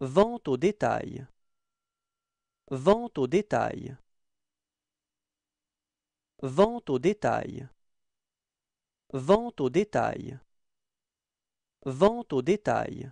Vente au détail. Vente au détail. Vente au détail. Vente au détail. Vente au détail.